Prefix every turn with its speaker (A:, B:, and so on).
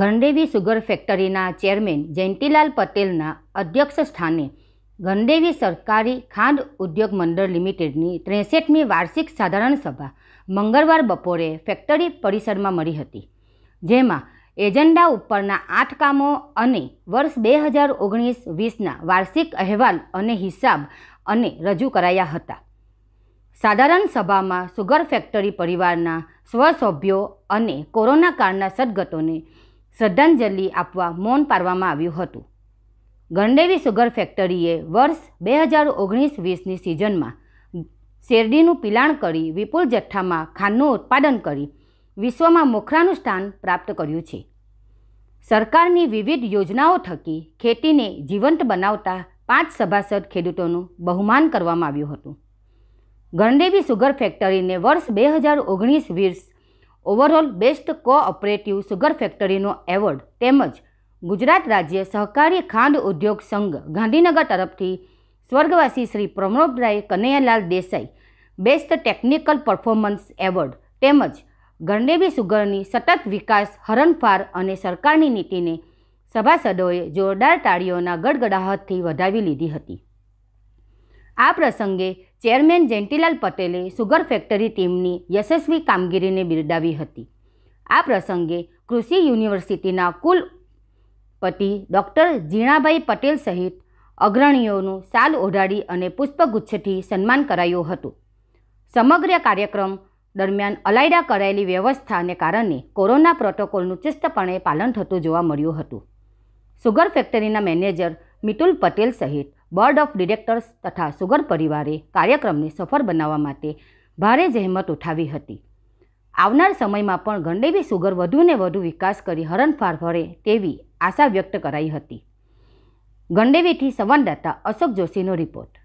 A: Gandevi sugar ફેક્ટરીના chairman Jayantilal પટેલના અધ્યક્ષ સ્થાને ગણદેવી સરકારી ખાંડ ઉદ્યોગ મંડળ લિમિટેડની ત્રેસઠમી વાર્ષિક સાધારણ સભા મંગળવાર બપોરે ફેક્ટરી પરિસરમાં મળી હતી જેમાં એજન્ડા ઉપરના આઠ કામો અને વર્ષ બે હજાર ઓગણીસ વીસના વાર્ષિક અહેવાલ અને હિસાબ અને રજૂ કરાયા હતા સાધારણ સભામાં સુગર ફેક્ટરી પરિવારના સ્વસભ્યો અને કોરોના કાળના સદગતોને શ્રદ્ધાંજલિ આપવા મૌન પાડવામાં આવ્યું હતું ગણદેવી સુગર ફેક્ટરીએ વર્ષ બે હજાર ઓગણીસ વીસની સિઝનમાં શેરડીનું પિલાણ કરી વિપુલ જથ્થામાં ખાંડનું ઉત્પાદન કરી વિશ્વમાં મોખરાનું સ્થાન પ્રાપ્ત કર્યું છે સરકારની વિવિધ યોજનાઓ થકી ખેતીને જીવંત બનાવતા પાંચ સભાસદ ખેડૂતોનું બહુમાન કરવામાં આવ્યું હતું ગણદેવી સુગર ફેક્ટરીને વર્ષ બે હજાર ઓગણીસ વીસ ઓવરઓલ બેસ્ટ કોઓપરેટિવ સુગર ફેક્ટરીનો એવોર્ડ તેમજ ગુજરાત રાજ્ય સહકારી ખાંડ ઉદ્યોગ સંઘ ગાંધીનગર તરફથી સ્વર્ગવાસી Shri Pramodrai Kanaiyalal Desai best technical performance award તેમજ ગણદેવી સુગરની સતત વિકાસ હરણફાર અને સરકારની નીતિને સભાસદોએ જોરદાર તાળીઓના ગડગડાહટથી વધાવી લીધી હતી આ પ્રસંગે ચેરમેન જેન્ટીલાલ પટેલે સુગર ફેક્ટરી ટીમની યશસ્વી કામગીરીને બિરદાવી હતી આ પ્રસંગે કૃષિ યુનિવર્સિટીના કુલપતિ ડૉક્ટર ઝીણાભાઈ પટેલ સહિત અગ્રણીઓનું સાલ ઓઢાડી અને પુષ્પગુચ્છથી સન્માન કરાયું હતું સમગ્ર કાર્યક્રમ દરમિયાન અલાયડા કરાયેલી વ્યવસ્થાને કારણે કોરોના પ્રોટોકોલનું ચુસ્તપણે પાલન થતું જોવા મળ્યું હતું સુગર ફેક્ટરીના મેનેજર મિતુલ પટેલ સહિત બોર્ડ ઓફ ડિરેક્ટર્સ તથા સુગર પરિવારે કાર્યક્રમને સફળ બનાવવા માટે ભારે જહેમત ઉઠાવી હતી આવનાર સમયમાં પણ ગણદેવી સુગર વધુને વધુ વિકાસ કરી હરણફાર ભરે તેવી આશા વ્યક્ત કરાઈ હતી ગંડેવીથી સંવાદદાતા અશોક જોશીનો રિપોર્ટ